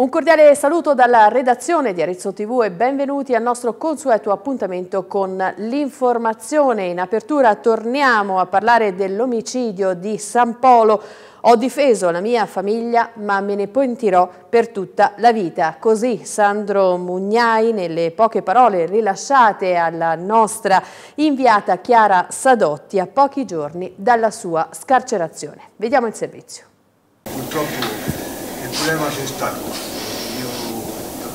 Un cordiale saluto dalla redazione di Arezzo TV e benvenuti al nostro consueto appuntamento con l'informazione. In apertura torniamo a parlare dell'omicidio di San Polo. Ho difeso la mia famiglia ma me ne pentirò per tutta la vita. Così Sandro Mugnai nelle poche parole rilasciate alla nostra inviata Chiara Sadotti a pochi giorni dalla sua scarcerazione. Vediamo il servizio. Purtroppo il problema c'è stato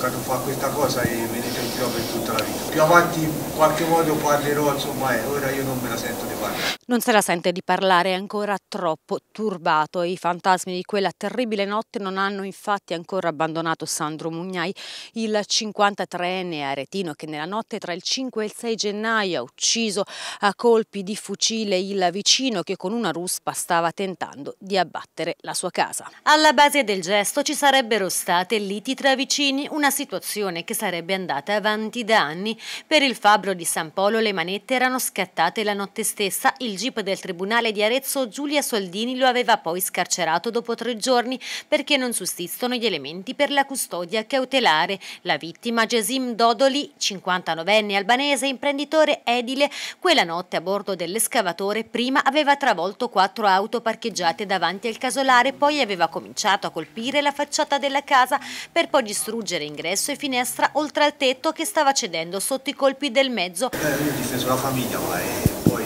mostra che fa questa cosa e venite in più per tutta la vita. Più avanti in qualche modo parlerò, insomma, eh, ora io non me la sento di parlare. Non se la sente di parlare, è ancora troppo turbato. I fantasmi di quella terribile notte non hanno infatti ancora abbandonato Sandro Mugnai, il 53enne aretino che nella notte tra il 5 e il 6 gennaio ha ucciso a colpi di fucile il vicino che con una ruspa stava tentando di abbattere la sua casa. Alla base del gesto ci sarebbero state liti tra vicini, una situazione che sarebbe andata avanti da anni. Per il fabbro di San Polo le manette erano scattate la notte stessa, il jeep del Tribunale di Arezzo Giulia Soldini lo aveva poi scarcerato dopo tre giorni perché non sussistono gli elementi per la custodia cautelare. La vittima Gesim Dodoli, 59enne albanese, imprenditore edile, quella notte a bordo dell'escavatore prima aveva travolto quattro auto parcheggiate davanti al casolare, poi aveva cominciato a colpire la facciata della casa per poi distruggere in ingresso e finestra oltre al tetto che stava cedendo sotto i colpi del mezzo. Eh, io ho difeso la famiglia, ma poi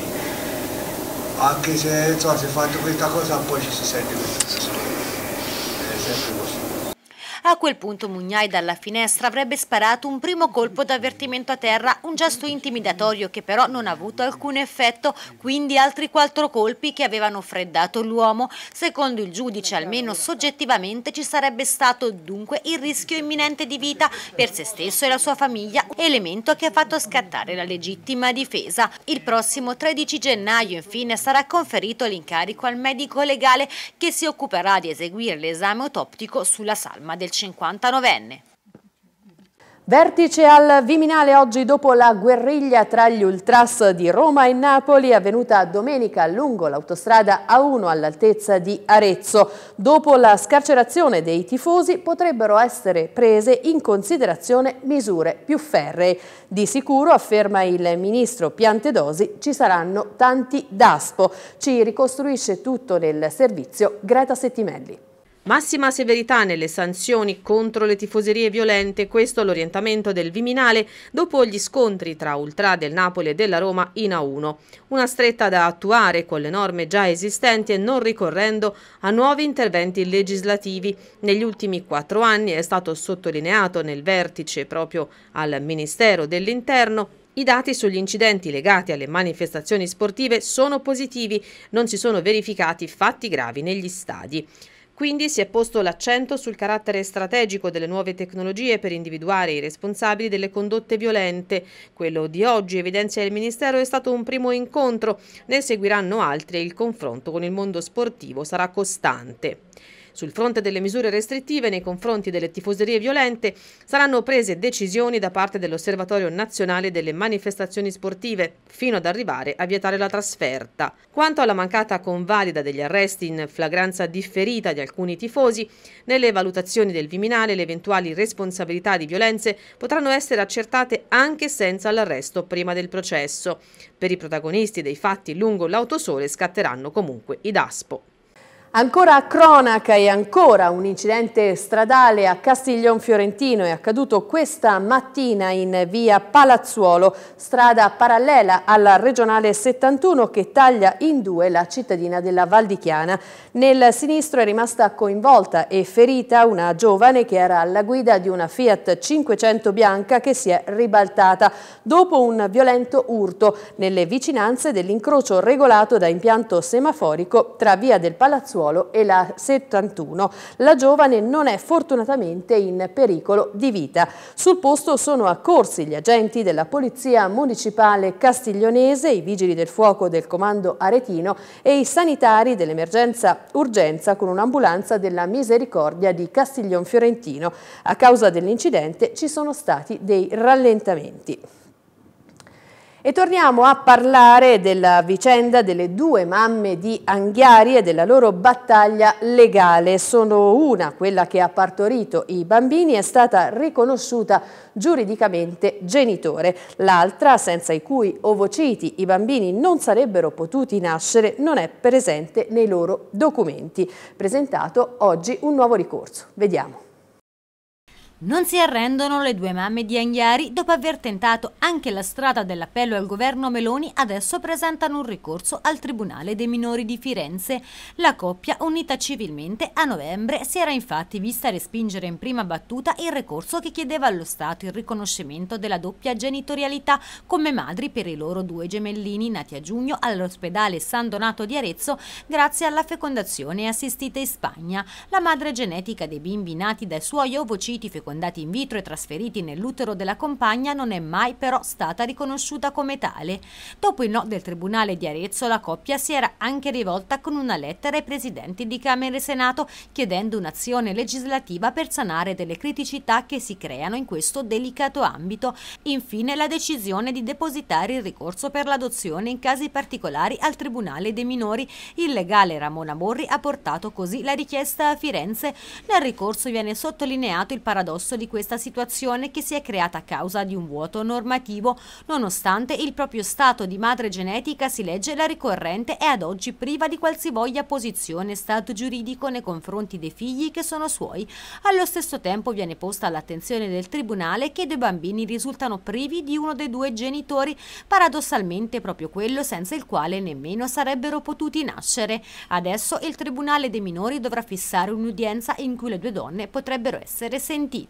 anche se, insomma, se fatto questa cosa poi ci si sente questo. È eh, sempre a quel punto Mugnai dalla finestra avrebbe sparato un primo colpo d'avvertimento a terra, un gesto intimidatorio che però non ha avuto alcun effetto, quindi altri quattro colpi che avevano freddato l'uomo. Secondo il giudice, almeno soggettivamente, ci sarebbe stato dunque il rischio imminente di vita per se stesso e la sua famiglia, elemento che ha fatto scattare la legittima difesa. Il prossimo 13 gennaio, infine, sarà conferito l'incarico al medico legale che si occuperà di eseguire l'esame autoptico sulla salma del 59enne. Vertice al Viminale oggi dopo la guerriglia tra gli ultras di Roma e Napoli avvenuta domenica lungo l'autostrada A1 all'altezza di Arezzo. Dopo la scarcerazione dei tifosi potrebbero essere prese in considerazione misure più ferree. Di sicuro, afferma il ministro Piantedosi, ci saranno tanti DASPO. Ci ricostruisce tutto nel servizio Greta Settimelli. Massima severità nelle sanzioni contro le tifoserie violente, questo l'orientamento del Viminale dopo gli scontri tra ultra del Napoli e della Roma in A1. Una stretta da attuare con le norme già esistenti e non ricorrendo a nuovi interventi legislativi. Negli ultimi quattro anni è stato sottolineato nel vertice proprio al Ministero dell'Interno i dati sugli incidenti legati alle manifestazioni sportive sono positivi, non si sono verificati fatti gravi negli stadi. Quindi si è posto l'accento sul carattere strategico delle nuove tecnologie per individuare i responsabili delle condotte violente. Quello di oggi, evidenzia il Ministero, è stato un primo incontro, ne seguiranno altri e il confronto con il mondo sportivo sarà costante. Sul fronte delle misure restrittive nei confronti delle tifoserie violente saranno prese decisioni da parte dell'Osservatorio Nazionale delle Manifestazioni Sportive, fino ad arrivare a vietare la trasferta. Quanto alla mancata convalida degli arresti in flagranza differita di alcuni tifosi, nelle valutazioni del Viminale le eventuali responsabilità di violenze potranno essere accertate anche senza l'arresto prima del processo. Per i protagonisti dei fatti lungo l'autosole scatteranno comunque i DASPO. Ancora a cronaca e ancora un incidente stradale a Castiglion Fiorentino è accaduto questa mattina in via Palazzuolo, strada parallela alla regionale 71 che taglia in due la cittadina della Val di Chiana. Nel sinistro è rimasta coinvolta e ferita una giovane che era alla guida di una Fiat 500 bianca che si è ribaltata dopo un violento urto nelle vicinanze dell'incrocio regolato da impianto semaforico tra via del Palazzuolo Sassuolo e la 71. La giovane non è fortunatamente in pericolo di vita. Sul posto sono accorsi gli agenti della Polizia Municipale Castiglionese, i Vigili del Fuoco del Comando Aretino e i sanitari dell'emergenza urgenza con un'ambulanza della Misericordia di Castiglion Fiorentino. A causa dell'incidente ci sono stati dei rallentamenti. E torniamo a parlare della vicenda delle due mamme di Anghiari e della loro battaglia legale. Sono una, quella che ha partorito i bambini, è stata riconosciuta giuridicamente genitore. L'altra, senza i cui ovociti i bambini non sarebbero potuti nascere, non è presente nei loro documenti. Presentato oggi un nuovo ricorso. Vediamo. Non si arrendono le due mamme di Anghiari dopo aver tentato anche la strada dell'appello al governo Meloni, adesso presentano un ricorso al Tribunale dei minori di Firenze. La coppia, unita civilmente, a novembre si era infatti vista respingere in prima battuta il ricorso che chiedeva allo Stato il riconoscimento della doppia genitorialità come madri per i loro due gemellini nati a giugno all'ospedale San Donato di Arezzo grazie alla fecondazione assistita in Spagna. La madre genetica dei bimbi nati dai suoi ovociti fecondati fecondati in vitro e trasferiti nell'utero della compagna, non è mai però stata riconosciuta come tale. Dopo il no del Tribunale di Arezzo, la coppia si era anche rivolta con una lettera ai presidenti di Camera e Senato chiedendo un'azione legislativa per sanare delle criticità che si creano in questo delicato ambito. Infine la decisione di depositare il ricorso per l'adozione in casi particolari al Tribunale dei minori. Il legale Ramona Borri ha portato così la richiesta a Firenze. Nel ricorso viene sottolineato il paradosso ridosso di questa situazione che si è creata a causa di un vuoto normativo, nonostante il proprio stato di madre genetica si legge la ricorrente è ad oggi priva di qualsivoglia posizione e stato giuridico nei confronti dei figli che sono suoi. Allo stesso tempo viene posta all'attenzione del Tribunale che i due bambini risultano privi di uno dei due genitori, paradossalmente proprio quello senza il quale nemmeno sarebbero potuti nascere. Adesso il Tribunale dei minori dovrà fissare un'udienza in cui le due donne potrebbero essere sentite.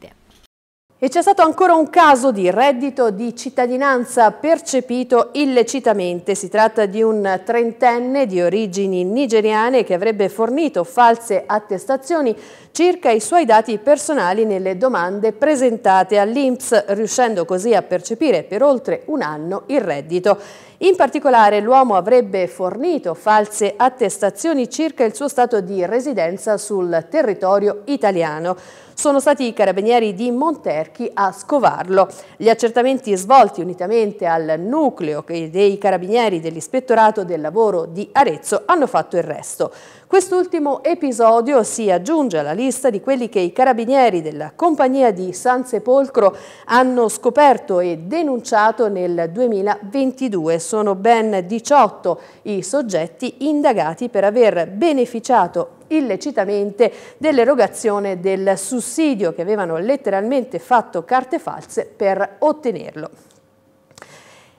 E c'è stato ancora un caso di reddito di cittadinanza percepito illecitamente. Si tratta di un trentenne di origini nigeriane che avrebbe fornito false attestazioni circa i suoi dati personali nelle domande presentate all'INPS, riuscendo così a percepire per oltre un anno il reddito. In particolare l'uomo avrebbe fornito false attestazioni circa il suo stato di residenza sul territorio italiano. Sono stati i carabinieri di Monterchi a scovarlo. Gli accertamenti svolti unitamente al nucleo dei carabinieri dell'Ispettorato del Lavoro di Arezzo hanno fatto il resto. Quest'ultimo episodio si aggiunge alla lista di quelli che i carabinieri della compagnia di San Sepolcro hanno scoperto e denunciato nel 2022. Sono ben 18 i soggetti indagati per aver beneficiato illecitamente dell'erogazione del sussidio che avevano letteralmente fatto carte false per ottenerlo.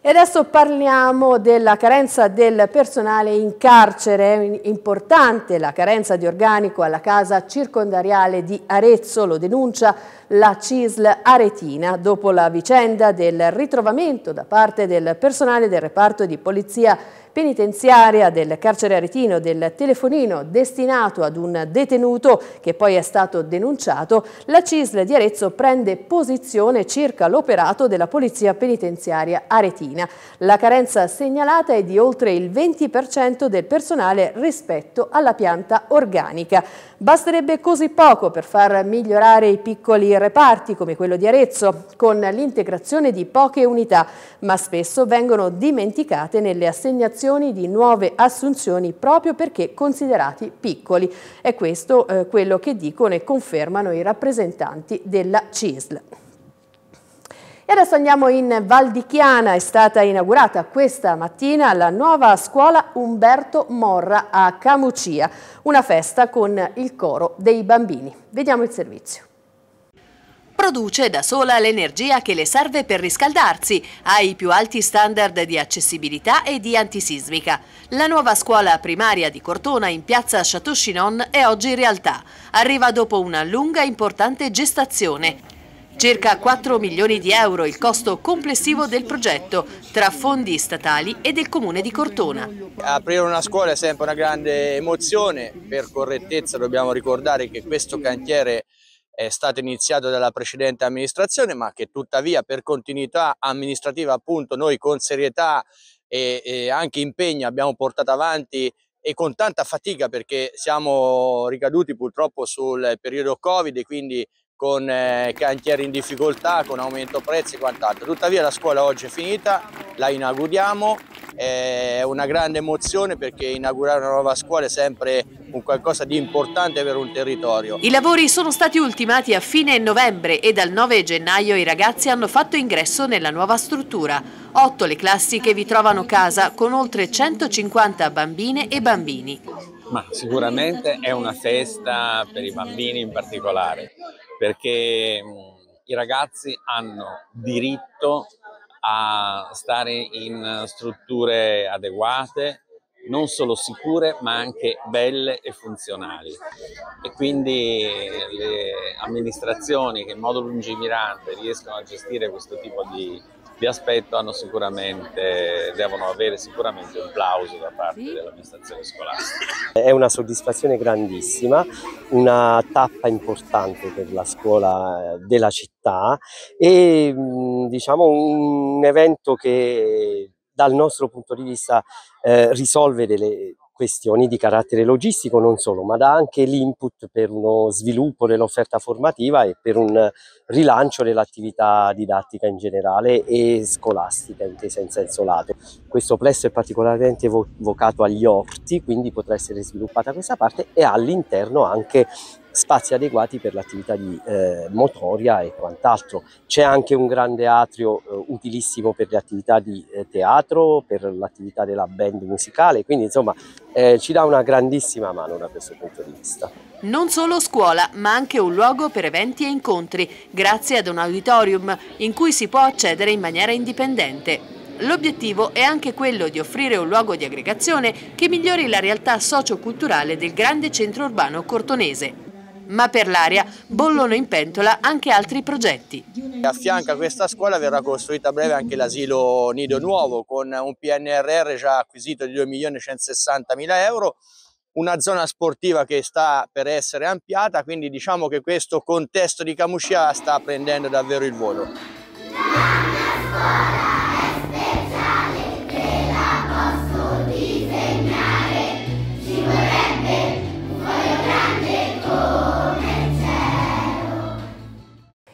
E adesso parliamo della carenza del personale in carcere, importante la carenza di organico alla casa circondariale di Arezzo, lo denuncia la CISL Aretina dopo la vicenda del ritrovamento da parte del personale del reparto di polizia penitenziaria del carcere aretino del telefonino destinato ad un detenuto che poi è stato denunciato, la CISL di Arezzo prende posizione circa l'operato della polizia penitenziaria aretina. La carenza segnalata è di oltre il 20% del personale rispetto alla pianta organica. Basterebbe così poco per far migliorare i piccoli reparti come quello di Arezzo, con l'integrazione di poche unità, ma spesso vengono dimenticate nelle assegnazioni dichiarazioni di nuove assunzioni proprio perché considerati piccoli. È questo eh, quello che dicono e confermano i rappresentanti della CISL. E adesso andiamo in Val di Chiana, è stata inaugurata questa mattina la nuova scuola Umberto Morra a Camucia, una festa con il coro dei bambini. Vediamo il servizio produce da sola l'energia che le serve per riscaldarsi, ha i più alti standard di accessibilità e di antisismica. La nuova scuola primaria di Cortona in piazza chateau Chateauchinon è oggi realtà. Arriva dopo una lunga e importante gestazione. Circa 4 milioni di euro il costo complessivo del progetto tra fondi statali e del comune di Cortona. Aprire una scuola è sempre una grande emozione, per correttezza dobbiamo ricordare che questo cantiere è stato iniziato dalla precedente amministrazione, ma che tuttavia per continuità amministrativa appunto noi con serietà e, e anche impegno abbiamo portato avanti e con tanta fatica perché siamo ricaduti purtroppo sul periodo Covid e quindi con eh, cantieri in difficoltà, con aumento prezzi e quant'altro. Tuttavia la scuola oggi è finita, la inauguriamo, è una grande emozione perché inaugurare una nuova scuola è sempre un qualcosa di importante per un territorio. I lavori sono stati ultimati a fine novembre e dal 9 gennaio i ragazzi hanno fatto ingresso nella nuova struttura. Otto le classi che vi trovano casa con oltre 150 bambine e bambini. Ma sicuramente è una festa per i bambini in particolare perché mm, i ragazzi hanno diritto a stare in strutture adeguate, non solo sicure ma anche belle e funzionali e quindi le amministrazioni che in modo lungimirante riescono a gestire questo tipo di vi aspettano sicuramente, devono avere sicuramente un plauso da parte dell'amministrazione scolastica. È una soddisfazione grandissima, una tappa importante per la scuola eh, della città e mm, diciamo un evento che dal nostro punto di vista eh, risolve delle questioni di carattere logistico non solo, ma dà anche l'input per uno sviluppo dell'offerta formativa e per un rilancio dell'attività didattica in generale e scolastica intesa in senso lato. Questo plesso è particolarmente vo vocato agli orti, quindi potrà essere sviluppata questa parte e all'interno anche spazi adeguati per l'attività di eh, motoria e quant'altro. C'è anche un grande atrio eh, utilissimo per le attività di eh, teatro, per l'attività della band musicale, quindi insomma eh, ci dà una grandissima mano da questo punto di vista. Non solo scuola, ma anche un luogo per eventi e incontri, grazie ad un auditorium in cui si può accedere in maniera indipendente. L'obiettivo è anche quello di offrire un luogo di aggregazione che migliori la realtà socioculturale del grande centro urbano cortonese ma per l'area bollono in pentola anche altri progetti. A fianco a questa scuola verrà costruita a breve anche l'asilo nido nuovo con un PNRR già acquisito di 2.160.000 euro una zona sportiva che sta per essere ampliata, quindi diciamo che questo contesto di Camuscia sta prendendo davvero il volo.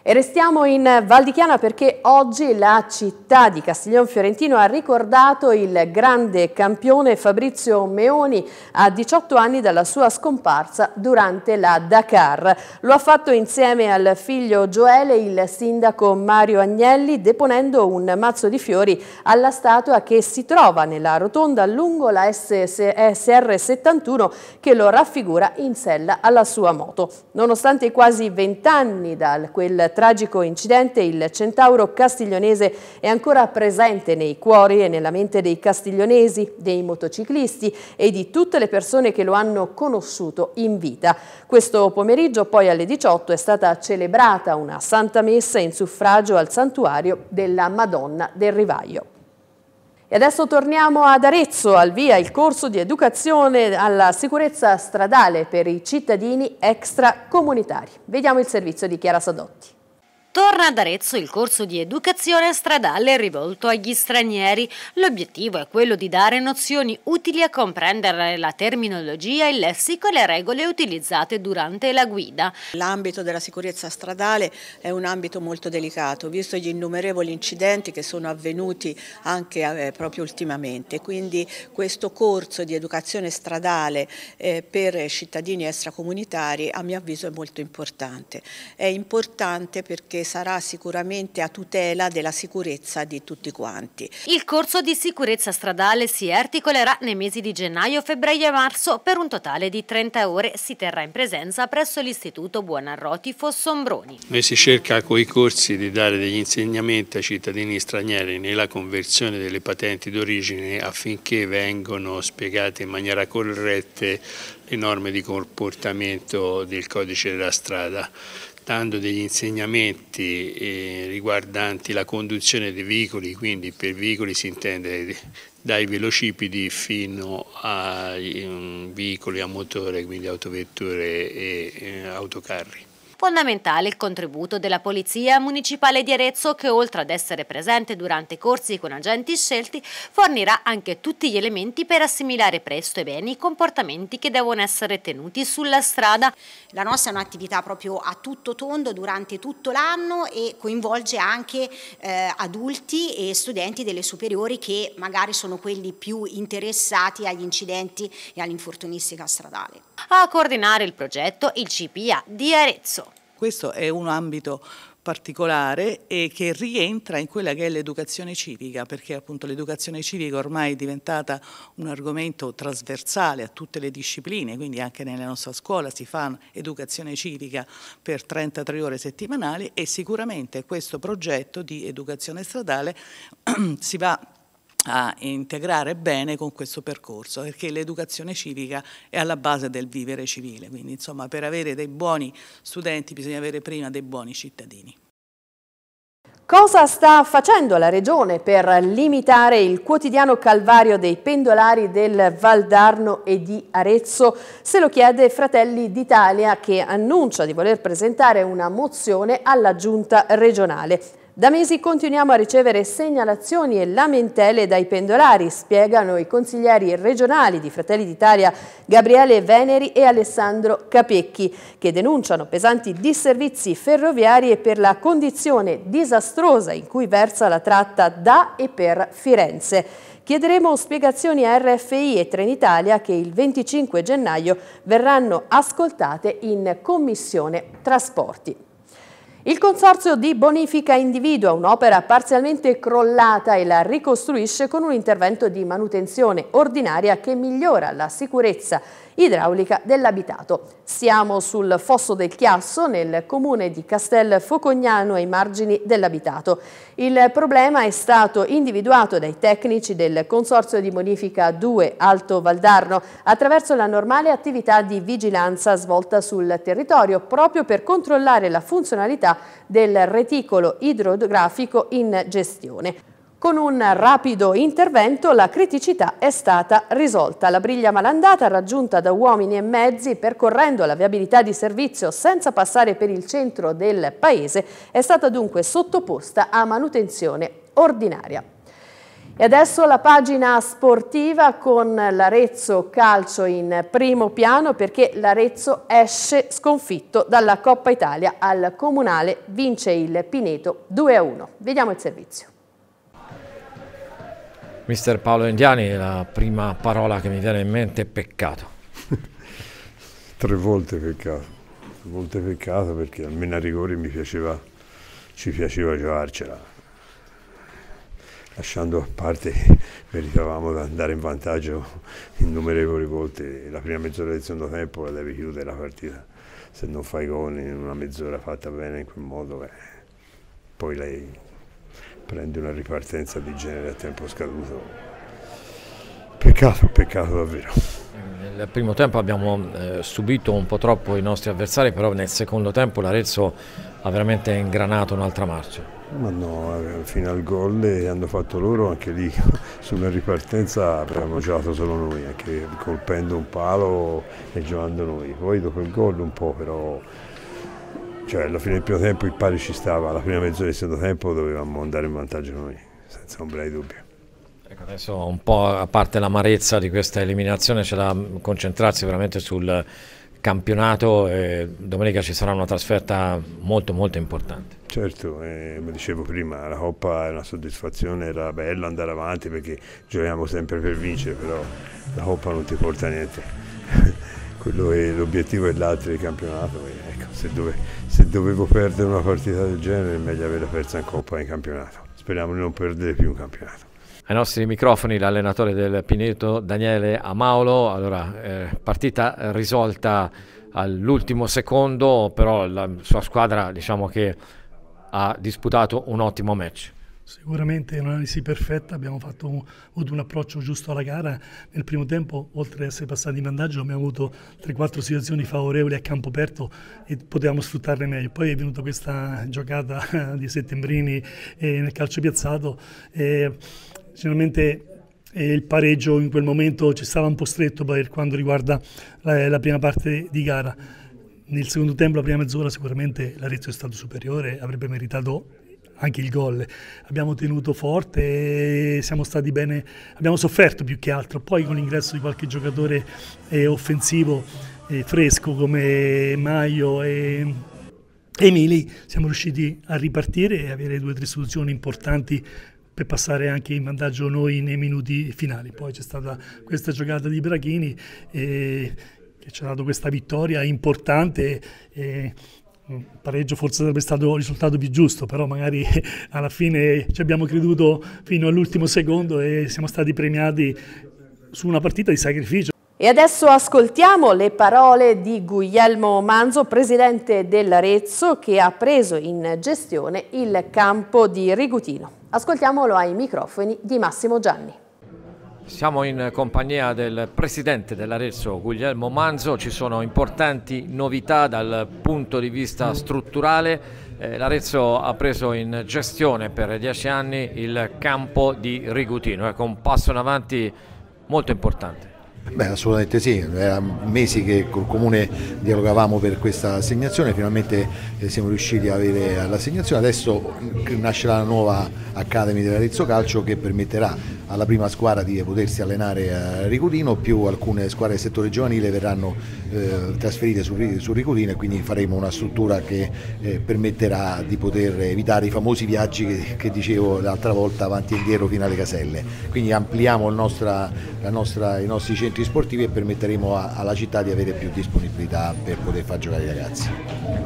E restiamo in Val di Chiana perché oggi la città di Castiglione Fiorentino ha ricordato il grande campione Fabrizio Meoni a 18 anni dalla sua scomparsa durante la Dakar. Lo ha fatto insieme al figlio Gioele il sindaco Mario Agnelli deponendo un mazzo di fiori alla statua che si trova nella rotonda lungo la SSR 71 che lo raffigura in sella alla sua moto. Nonostante i quasi 20 anni da quel tragico incidente il centauro castiglionese è ancora presente nei cuori e nella mente dei castiglionesi, dei motociclisti e di tutte le persone che lo hanno conosciuto in vita. Questo pomeriggio poi alle 18 è stata celebrata una santa messa in suffragio al santuario della Madonna del Rivaio. E adesso torniamo ad Arezzo, al via il corso di educazione alla sicurezza stradale per i cittadini extracomunitari. Vediamo il servizio di Chiara Sadotti. Torna ad Arezzo il corso di educazione stradale rivolto agli stranieri. L'obiettivo è quello di dare nozioni utili a comprendere la terminologia, il lessico e le regole utilizzate durante la guida. L'ambito della sicurezza stradale è un ambito molto delicato, visto gli innumerevoli incidenti che sono avvenuti anche eh, proprio ultimamente. Quindi questo corso di educazione stradale eh, per cittadini extracomunitari a mio avviso è molto importante. È importante perché sarà sicuramente a tutela della sicurezza di tutti quanti. Il corso di sicurezza stradale si articolerà nei mesi di gennaio, febbraio e marzo per un totale di 30 ore. Si terrà in presenza presso l'Istituto Buonarroti Fossombroni. Noi si cerca con i corsi di dare degli insegnamenti ai cittadini stranieri nella conversione delle patenti d'origine affinché vengano spiegate in maniera corretta le norme di comportamento del codice della strada dando degli insegnamenti eh, riguardanti la conduzione dei veicoli, quindi per veicoli si intende dai velocipedi fino ai um, veicoli a motore, quindi autovetture e eh, autocarri. Fondamentale il contributo della Polizia Municipale di Arezzo che oltre ad essere presente durante i corsi con agenti scelti fornirà anche tutti gli elementi per assimilare presto e bene i comportamenti che devono essere tenuti sulla strada. La nostra è un'attività proprio a tutto tondo durante tutto l'anno e coinvolge anche eh, adulti e studenti delle superiori che magari sono quelli più interessati agli incidenti e all'infortunistica stradale a coordinare il progetto il CPA di Arezzo. Questo è un ambito particolare e che rientra in quella che è l'educazione civica, perché appunto l'educazione civica ormai è diventata un argomento trasversale a tutte le discipline, quindi anche nella nostra scuola si fa educazione civica per 33 ore settimanali e sicuramente questo progetto di educazione stradale si va a integrare bene con questo percorso perché l'educazione civica è alla base del vivere civile, quindi insomma per avere dei buoni studenti bisogna avere prima dei buoni cittadini. Cosa sta facendo la Regione per limitare il quotidiano calvario dei pendolari del Valdarno e di Arezzo? Se lo chiede Fratelli d'Italia che annuncia di voler presentare una mozione alla Giunta regionale. Da mesi continuiamo a ricevere segnalazioni e lamentele dai pendolari, spiegano i consiglieri regionali di Fratelli d'Italia Gabriele Veneri e Alessandro Capecchi, che denunciano pesanti disservizi ferroviari e per la condizione disastrosa in cui versa la tratta da e per Firenze. Chiederemo spiegazioni a RFI e Trenitalia che il 25 gennaio verranno ascoltate in Commissione Trasporti. Il Consorzio di Bonifica individua un'opera parzialmente crollata e la ricostruisce con un intervento di manutenzione ordinaria che migliora la sicurezza idraulica dell'abitato. Siamo sul Fosso del Chiasso, nel comune di Castel Focognano, ai margini dell'abitato. Il problema è stato individuato dai tecnici del Consorzio di Bonifica 2 Alto Valdarno attraverso la normale attività di vigilanza svolta sul territorio proprio per controllare la funzionalità del reticolo idrografico in gestione. Con un rapido intervento la criticità è stata risolta. La briglia malandata raggiunta da uomini e mezzi percorrendo la viabilità di servizio senza passare per il centro del paese è stata dunque sottoposta a manutenzione ordinaria. E adesso la pagina sportiva con l'Arezzo calcio in primo piano perché l'Arezzo esce sconfitto dalla Coppa Italia al Comunale, vince il Pineto 2-1. Vediamo il servizio. Mister Paolo Indiani, la prima parola che mi viene in mente è peccato. Tre volte peccato, tre volte peccato perché almeno a rigore mi piaceva, ci piaceva giocarcela. Lasciando a parte meritavamo di andare in vantaggio innumerevoli volte, la prima mezz'ora del secondo tempo la devi chiudere la partita. Se non fai gol in una mezz'ora fatta bene in quel modo, eh, poi lei prende una ripartenza di genere a tempo scaduto. Peccato, peccato davvero. Nel primo tempo abbiamo eh, subito un po' troppo i nostri avversari, però nel secondo tempo l'Arezzo ha veramente ingranato un'altra marcia. Ma no, eh, fino al gol hanno fatto loro anche lì, sulla ripartenza abbiamo giocato solo noi, anche colpendo un palo e giocando noi. Poi dopo il gol un po' però cioè alla fine del primo tempo il pari ci stava, alla prima mezz'ora del secondo tempo dovevamo andare in vantaggio noi, senza ombra di dubbio. Ecco, adesso un po' a parte l'amarezza di questa eliminazione c'è da concentrarsi veramente sul campionato e domenica ci sarà una trasferta molto molto importante. Certo, eh, come dicevo prima, la Coppa è una soddisfazione, era bello andare avanti perché giochiamo sempre per vincere, però la Coppa non ti porta a niente. l'obiettivo è l'altro del campionato. Eh. Ecco, se, dove, se, dovevo perdere una partita del genere è meglio averla persa in Coppa in campionato. Speriamo di non perdere più un campionato. Ai nostri microfoni l'allenatore del Pineto Daniele Amaolo, allora, eh, partita risolta all'ultimo secondo, però la sua squadra diciamo che ha disputato un ottimo match. Sicuramente un'analisi perfetta, abbiamo fatto un, avuto un approccio giusto alla gara. Nel primo tempo, oltre ad essere passati in vantaggio, abbiamo avuto 3-4 situazioni favorevoli a campo aperto e potevamo sfruttarle meglio. Poi è venuta questa giocata di Settembrini eh, nel calcio piazzato. Eh, il pareggio in quel momento ci stava un po' stretto per quanto riguarda la, la prima parte di gara. Nel secondo tempo, la prima mezz'ora, sicuramente l'Arezzo è stato superiore, avrebbe meritato anche il gol abbiamo tenuto forte e siamo stati bene, abbiamo sofferto più che altro, poi con l'ingresso di qualche giocatore eh, offensivo eh, fresco come Maio e Emili siamo riusciti a ripartire e avere due o tre soluzioni importanti per passare anche in vantaggio noi nei minuti finali. Poi c'è stata questa giocata di Brachini eh, che ci ha dato questa vittoria importante. Eh, il pareggio forse sarebbe stato il risultato più giusto, però magari alla fine ci abbiamo creduto fino all'ultimo secondo e siamo stati premiati su una partita di sacrificio. E adesso ascoltiamo le parole di Guglielmo Manzo, presidente dell'Arezzo, che ha preso in gestione il campo di Rigutino. Ascoltiamolo ai microfoni di Massimo Gianni. Siamo in compagnia del presidente dell'Arezzo Guglielmo Manzo, ci sono importanti novità dal punto di vista strutturale. Eh, L'Arezzo ha preso in gestione per dieci anni il campo di Rigutino, ecco un passo in avanti molto importante. Beh, assolutamente sì, era mesi che col comune dialogavamo per questa assegnazione, finalmente eh, siamo riusciti ad avere l'assegnazione, adesso nascerà la nuova Academy dell'Arezzo Calcio che permetterà alla prima squadra di potersi allenare a Ricudino, più alcune squadre del settore giovanile verranno eh, trasferite su, su, Ricudino e quindi faremo una struttura che eh, permetterà di poter evitare i famosi viaggi che, che dicevo l'altra volta avanti e indietro fino alle caselle, quindi ampliamo nostra, nostra, i nostri centri centri sportivi e permetteremo a, alla città di avere più disponibilità per poter far giocare i ragazzi.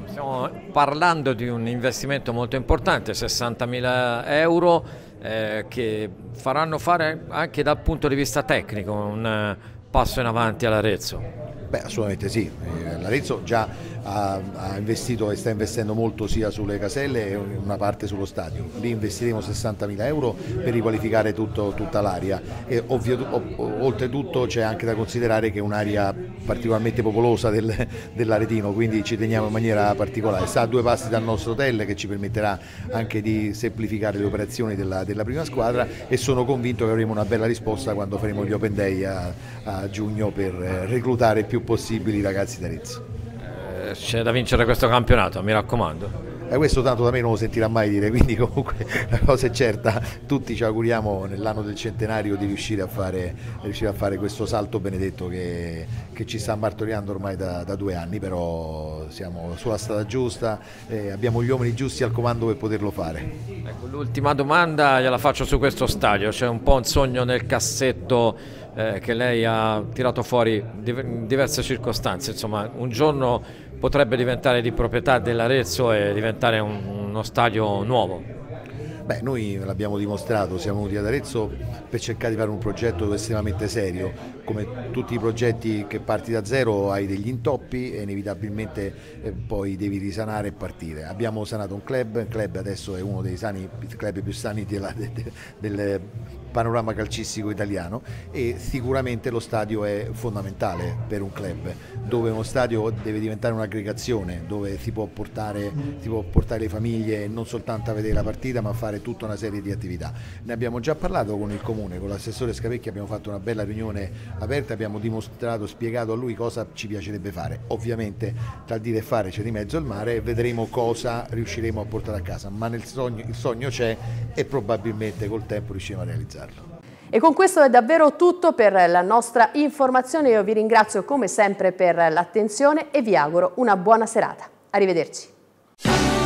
Stiamo parlando di un investimento molto importante, 60.000 euro eh, che faranno fare anche dal punto di vista tecnico un eh, passo in avanti all'Arezzo. Beh, assolutamente sì, eh, l'Arezzo già ha, ha, investito e sta investendo molto sia sulle caselle e una parte sullo stadio. Lì investiremo 60.000 euro per riqualificare tutto, tutta l'area. e oltretutto c'è anche da considerare che è un'area particolarmente popolosa del, dell'Aretino, quindi ci teniamo in maniera particolare. Sta a due passi dal nostro hotel che ci permetterà anche di semplificare le operazioni della, della prima squadra e sono convinto che avremo una bella risposta quando faremo gli Open Day a, a giugno per eh, reclutare il più possibile i ragazzi d'Arezzo c'è da vincere questo campionato, mi raccomando. E eh, questo tanto da me non lo sentirà mai dire, quindi comunque la cosa è certa, tutti ci auguriamo nell'anno del centenario di riuscire a fare, riuscire a fare questo salto benedetto che, che, ci sta martoriando ormai da, da, due anni, però siamo sulla strada giusta, eh, abbiamo gli uomini giusti al comando per poterlo fare. Ecco, l'ultima domanda gliela faccio su questo stadio, c'è un po' un sogno nel cassetto eh, che lei ha tirato fuori in diverse circostanze, insomma un giorno potrebbe diventare di proprietà dell'Arezzo e diventare un, uno stadio nuovo. Beh, noi l'abbiamo dimostrato, siamo venuti ad Arezzo per cercare di fare un progetto estremamente serio. Come tutti i progetti che parti da zero hai degli intoppi e inevitabilmente eh, poi devi risanare e partire. Abbiamo sanato un club, il club adesso è uno dei, sani, club più sani della, de, de, delle panorama calcistico italiano e sicuramente lo stadio è fondamentale per un club, dove uno stadio deve diventare un'aggregazione, dove si può, portare, si può portare le famiglie non soltanto a vedere la partita ma a fare tutta una serie di attività. Ne abbiamo già parlato con il comune, con l'assessore Scavecchi abbiamo fatto una bella riunione aperta, abbiamo dimostrato, spiegato a lui cosa ci piacerebbe fare. Ovviamente tra dire e fare c'è di mezzo il mare e vedremo cosa riusciremo a portare a casa, ma sogno, il sogno c'è e probabilmente col tempo riusciremo a realizzare farlo. E con questo è davvero tutto per la nostra informazione. Io vi ringrazio come sempre per l'attenzione e vi auguro una buona serata. Arrivederci.